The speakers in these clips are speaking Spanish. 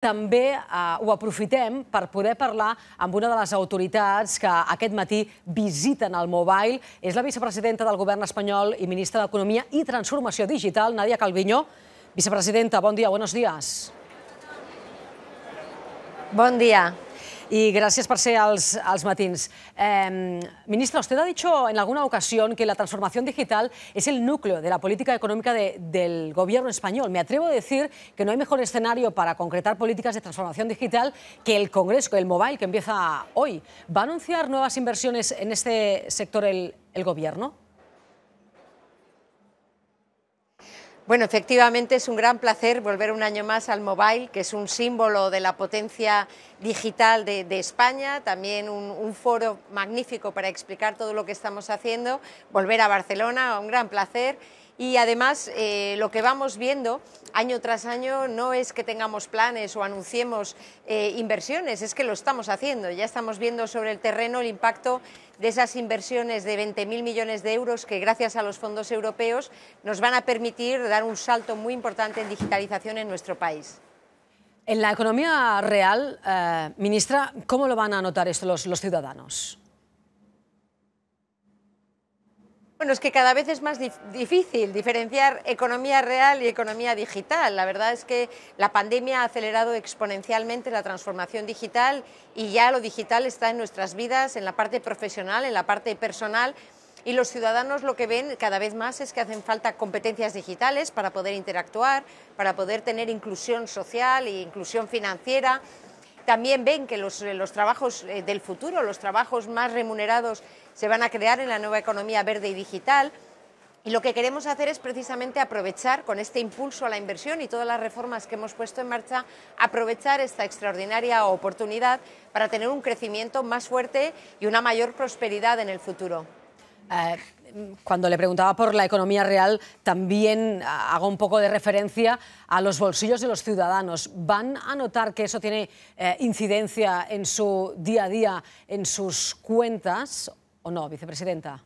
també eh, ho aprofitem per poder parlar amb una de les autoritats que aquest matí visiten el Mobile. És la vicepresidenta del govern espanyol i ministra d'Economia i Transformació Digital, Nadia Calviño. Vicepresidenta, bon dia, buenos días. Bon dia. y gracias por ser als, matins. Em, ministra, usted ha dicho en alguna ocasión que la transformación digital es el núcleo de la política económica del gobierno español. Me atrevo a decir que no hay mejor escenario para concretar políticas de transformación digital que el Congreso, el Mobile, que empieza hoy. ¿Va a anunciar nuevas inversiones en este sector el gobierno? Bueno, efectivamente es un gran placer volver un año más al mobile, que es un símbolo de la potencia digital de, España, también un, foro magnífico para explicar todo lo que estamos haciendo, volver a Barcelona, un gran placer. Y además eh, lo que vamos viendo año tras año no es que tengamos planes o anunciemos eh, inversiones, es que lo estamos haciendo, ya estamos viendo sobre el terreno el impacto de esas inversiones de 20.000 millones de euros que gracias a los fondos europeos nos van a permitir dar un salto muy importante en digitalización en nuestro país. En la economía real, eh, ministra, ¿cómo lo van a notar esto los ciudadanos? Bueno, es que cada vez es más difícil diferenciar economía real y economía digital. La verdad es que la pandemia ha acelerado exponencialmente la transformación digital y ya lo digital está en nuestras vidas, en la parte profesional, en la parte personal. Y los ciudadanos lo que ven cada vez más es que hacen falta competencias digitales para poder interactuar, para poder tener inclusión social e inclusión financiera. También ven que los trabajos eh, del futuro, los trabajos más remunerados, se van a crear en la nueva economía verde y digital. Y lo que queremos hacer es precisamente aprovechar, con este impulso a la inversión y todas las reformas que hemos puesto en marcha, aprovechar esta extraordinaria oportunidad para tener un crecimiento más fuerte y una mayor prosperidad en el futuro. Eh, cuando le preguntaba por la economía real, también eh, hago un poco de referencia a los bolsillos de los ciudadanos. ¿Van a notar que eso tiene eh, incidencia en su día a día, en sus cuentas ¿O no, vicepresidenta?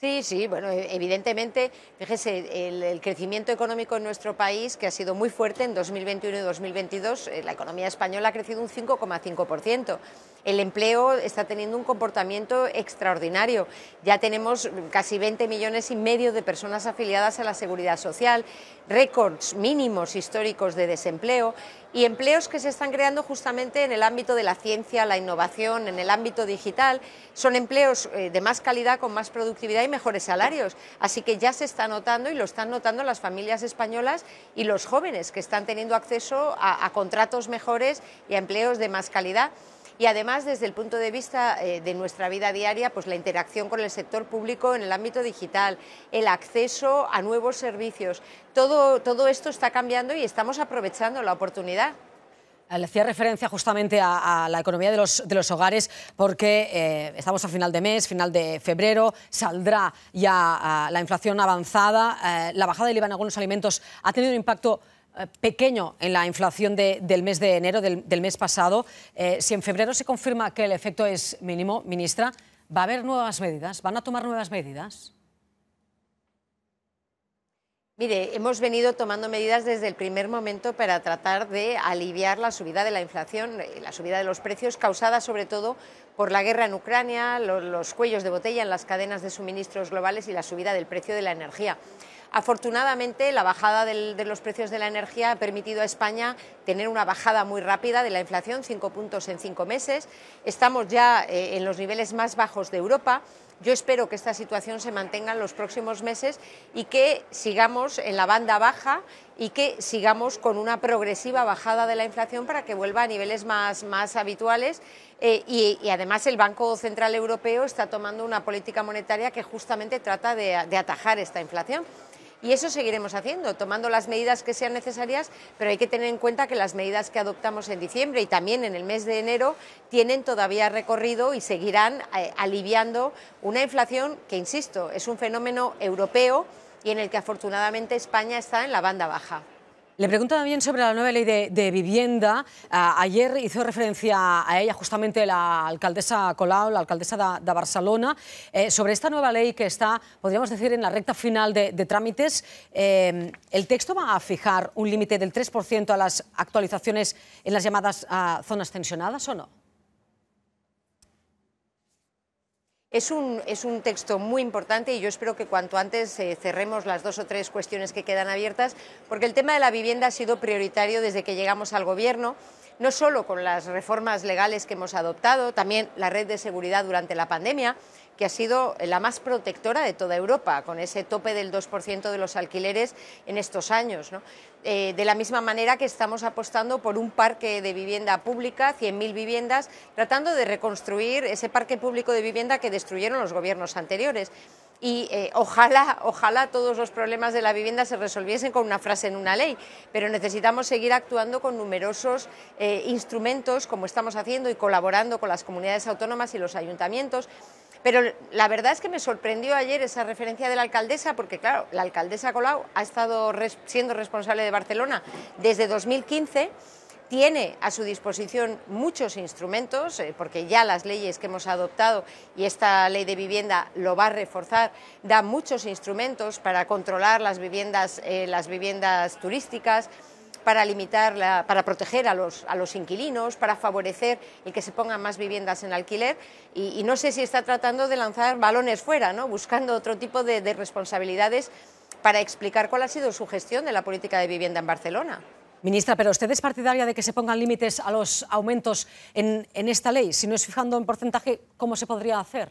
Sí, sí, bueno, e-, evidentemente, fíjese, el, crecimiento económico en nuestro país, que ha sido muy fuerte en 2021 y 2022, eh, la economía española ha crecido un 5,5% el empleo está teniendo un comportamiento extraordinario. Ya tenemos casi 20 millones y medio de personas afiliadas a la seguridad social, récords mínimos históricos de desempleo y empleos que se están creando justamente en el ámbito de la ciencia, la innovación, en el ámbito digital. Son empleos eh, de más calidad, con más productividad y mejores salarios. Así que ya se está notando y lo están notando las familias españolas y los jóvenes que están teniendo acceso a, a contratos mejores y a empleos de más calidad y además desde el punto de vista eh, de nuestra vida diaria, pues la interacción con el sector público en el ámbito digital, el acceso a nuevos servicios, todo, esto está cambiando y estamos aprovechando la oportunidad. Le hacía referencia justamente a, la economía de los, hogares porque eh, estamos a final de mes, final de febrero, saldrá ya ah, la inflación avanzada, eh, la bajada del IVA en algunos alimentos ha tenido un impacto eh, pequeño en la inflación del mes de enero, del, mes pasado. Eh, si en febrero se confirma que el efecto es mínimo, ministra, ¿va a haber nuevas medidas? ¿Van a tomar nuevas medidas? Mire, hemos venido tomando medidas desde el primer momento para tratar de aliviar la subida de la inflación, eh, la subida de los precios causada sobre todo por la guerra en Ucrania, los, los cuellos de botella en las cadenas de suministros globales y la subida del precio de la energía. Afortunadamente, la bajada de los precios de la energía ha permitido a España tener una bajada muy rápida de la inflación, cinco puntos en cinco meses. Estamos ya eh, en los niveles más bajos de Europa. Yo espero que esta situación se mantenga en los próximos meses y que sigamos en la banda baja y que sigamos con una progresiva bajada de la inflación para que vuelva a niveles más, habituales. Eh, y, además el Banco Central Europeo está tomando una política monetaria que justamente trata de atajar esta inflación y eso seguiremos haciendo, tomando las medidas que sean necesarias, pero hay que tener en cuenta que las medidas que adoptamos en diciembre y también en el mes de enero tienen todavía recorrido y seguirán eh, aliviando una inflación que, insisto, es un fenómeno europeo y en el que afortunadamente España está en la banda baja. Le pregunto también sobre la nueva ley de, vivienda. Ah, ayer hizo referencia a ella justamente la alcaldesa Colau, la alcaldesa de, Barcelona, eh, sobre esta nueva ley que está, podríamos decir, en la recta final de, trámites. Eh, el texto va a fijar un límite del 3% a las actualizaciones en las llamadas ah, zonas tensionadas o no? Es un, texto muy importante y yo espero que cuanto antes eh, cerremos las dos o tres cuestiones que quedan abiertas, porque el tema de la vivienda ha sido prioritario desde que llegamos al Gobierno no solo con las reformas legales que hemos adoptado, también la red de seguridad durante la pandemia, que ha sido la más protectora de toda Europa, con ese tope del 2% de los alquileres en estos años. Eh, de la misma manera que estamos apostando por un parque de vivienda pública, 100.000 viviendas, tratando de reconstruir ese parque público de vivienda que destruyeron los gobiernos anteriores y eh, ojalá, ojalá todos los problemas de la vivienda se resolviesen con una frase en una ley, pero necesitamos seguir actuando con numerosos eh, instrumentos como estamos haciendo y colaborando con las comunidades autónomas y los ayuntamientos pero la verdad es que me sorprendió ayer esa referencia de la alcaldesa, porque claro, la alcaldesa Colau ha estado siendo responsable de Barcelona desde 2015 tiene a su disposición muchos instrumentos, eh, porque ya las leyes que hemos adoptado y esta ley de vivienda lo va a reforzar, da muchos instrumentos para controlar las viviendas, eh, las viviendas turísticas, para limitar, para proteger a los, a los, inquilinos, para favorecer el que se pongan más viviendas en alquiler y, no sé si está tratando de lanzar balones fuera, ¿no? buscando otro tipo de, responsabilidades para explicar cuál ha sido su gestión de la política de vivienda en Barcelona. Ministra, pero usted es partidaria de que se pongan límites a los aumentos en, en esta ley. Si no es fijando en porcentaje, ¿cómo se podría hacer?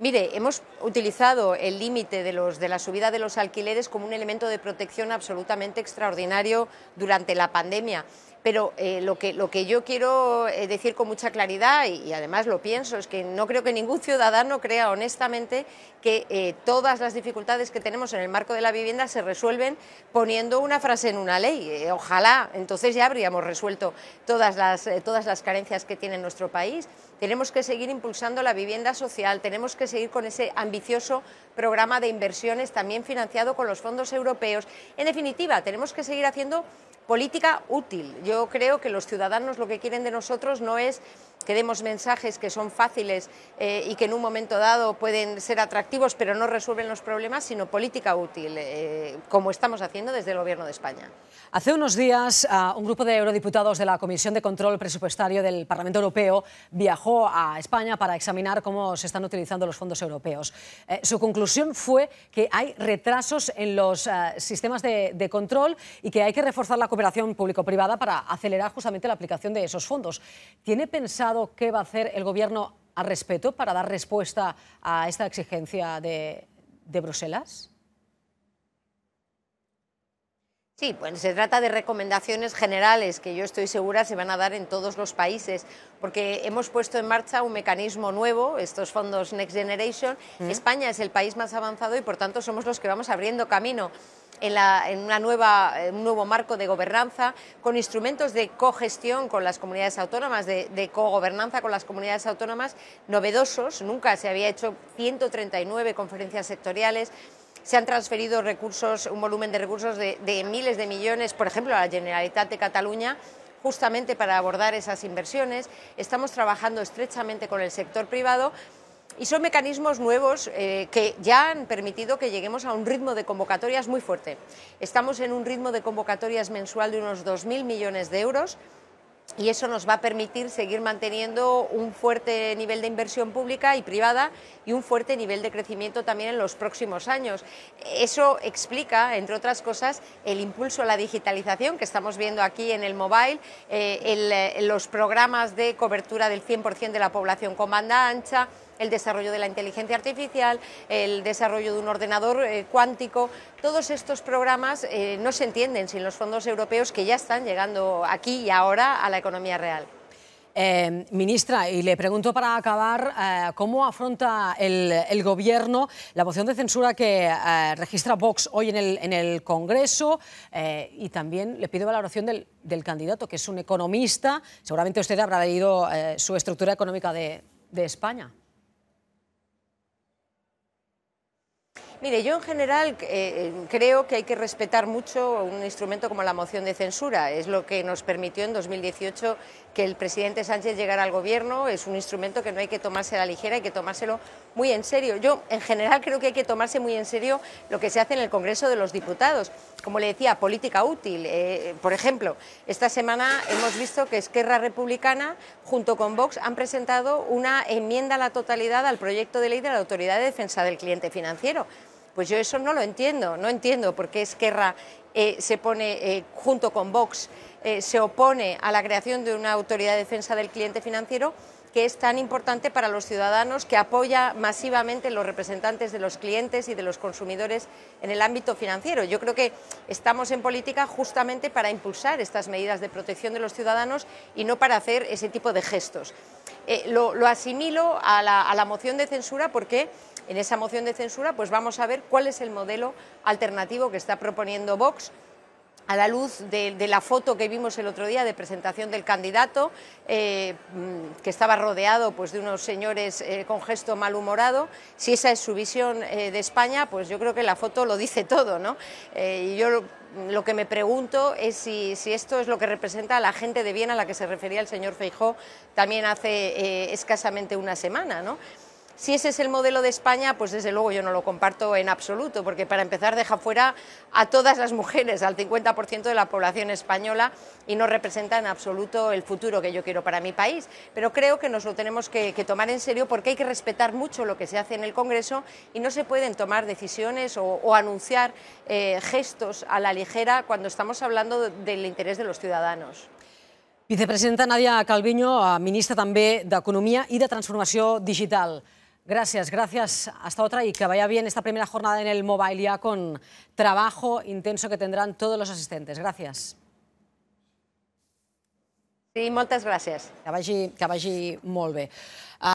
Mire, hemos utilizado el límite de, la subida de los alquileres como un elemento de protección absolutamente extraordinario durante la pandemia pero eh, lo, que, lo que yo quiero eh, decir con mucha claridad, y, además lo pienso, es que no creo que ningún ciudadano crea honestamente que eh, todas las dificultades que tenemos en el marco de la vivienda se resuelven poniendo una frase en una ley. ojalá, entonces ya habríamos resuelto todas todas las carencias que tiene nuestro país. Tenemos que seguir impulsando la vivienda social, tenemos que seguir con ese ambicioso programa de inversiones también financiado con los fondos europeos. En definitiva, tenemos que seguir haciendo política útil. Yo creo que los ciudadanos lo que quieren de nosotros no es que demos mensajes que son fáciles eh, y que en un momento dado pueden ser atractivos, pero no resuelven los problemas, sino política útil, eh, como estamos haciendo desde el Gobierno de España. Hace unos días, un grupo de eurodiputados de la Comisión de Control Presupuestario del Parlamento Europeo viajó a España para examinar cómo se están utilizando los fondos europeos. Eh, su conclusión fue que hay retrasos en los sistemas de, de control y que hay que reforzar la cooperación público-privada para acelerar justamente la aplicación de esos fondos. ¿Tiene pensado qué va a hacer el Gobierno al respecto para dar respuesta a esta exigencia de, Bruselas? Sí, pues se trata de recomendaciones generales que yo estoy segura se van a dar en todos los países, porque hemos puesto en marcha un mecanismo nuevo, estos fondos Next Generation. Mm. España es el país más avanzado y por tanto somos los que vamos abriendo camino en, nueva, un nuevo marco de gobernanza, con instrumentos de cogestión con las comunidades autónomas, de, cogobernanza con las comunidades autónomas novedosos. Nunca se había hecho 139 conferencias sectoriales se han transferido recursos, un volumen de recursos de, de, miles de millones, por ejemplo, a la Generalitat de Cataluña, justamente para abordar esas inversiones. Estamos trabajando estrechamente con el sector privado y son mecanismos nuevos eh, que ya han permitido que lleguemos a un ritmo de convocatorias muy fuerte. Estamos en un ritmo de convocatorias mensual de unos 2.000 millones de euros y eso nos va a permitir seguir manteniendo un fuerte nivel de inversión pública y privada y un fuerte nivel de crecimiento también en los próximos años. Eso explica, entre otras cosas, el impulso a la digitalización que estamos viendo aquí en el mobile, eh, eh, los programas de cobertura del 100% de la población con banda ancha, el desarrollo de la inteligencia artificial, el desarrollo de un ordenador eh, cuántico. Todos estos programas eh, no se entienden sin los fondos europeos que ya están llegando aquí y ahora a la economía real. Eh, ministra, y le pregunto para acabar, ¿cómo afronta el, Gobierno la moción de censura que registra Vox hoy en el, Congreso? y también le pido valoración del, candidato, que es un economista. Seguramente usted habrá leído su estructura económica de España. Mire, yo en general eh, eh, creo que hay que respetar mucho un instrumento como la moción de censura. Es lo que nos permitió en 2018 que el presidente Sánchez llegara al gobierno. Es un instrumento que no hay que tomarse a la ligera, hay que tomárselo muy en serio. Yo en general creo que hay que tomarse muy en serio lo que se hace en el Congreso de los Diputados. Como le decía, política útil. Eh, por ejemplo, esta semana hemos visto que Esquerra Republicana junto con Vox han presentado una enmienda a la totalidad al proyecto de ley de la Autoridad de Defensa del Cliente Financiero pues yo eso no lo entiendo, no entiendo por qué Esquerra eh, se pone eh, junto con Vox, eh, se opone a la creación de una autoridad de defensa del cliente financiero que es tan importante para los ciudadanos, que apoya masivamente los representantes de los clientes y de los consumidores en el ámbito financiero. Yo creo que estamos en política justamente para impulsar estas medidas de protección de los ciudadanos y no para hacer ese tipo de gestos. lo, asimilo a la, a la moción de censura porque en esa moción de censura, pues vamos a ver cuál es el modelo alternativo que está proponiendo Vox a la luz de, la foto que vimos el otro día de presentación del candidato, eh, mm, que estaba rodeado pues, de unos señores eh, con gesto malhumorado, si esa es su visión eh, de España, pues yo creo que la foto lo dice todo. ¿no? yo lo, que me pregunto es si, esto es lo que representa a la gente de bien a la que se refería el señor Feijó también hace escasamente una semana. ¿no? Si ese es el modelo de España, pues desde luego yo no lo comparto en absoluto, porque para empezar deja fuera a todas las mujeres, al 50% de la población española, y no representa en absoluto el futuro que yo quiero para mi país. Pero creo que nos lo tenemos que, tomar en serio porque hay que respetar mucho lo que se hace en el Congreso y no se pueden tomar decisiones o, anunciar eh, gestos a la ligera cuando estamos hablando del interés de los ciudadanos. Vicepresidenta Nadia Calviño, ministra también de Economía y de Transformación Digital. Gracias, gracias. Hasta otra y que vaya bien esta primera jornada en el Mobile ya con trabajo intenso que tendrán todos los asistentes. Gracias. Sí, moltes gràcies. Que vagi, que vagi molt bé.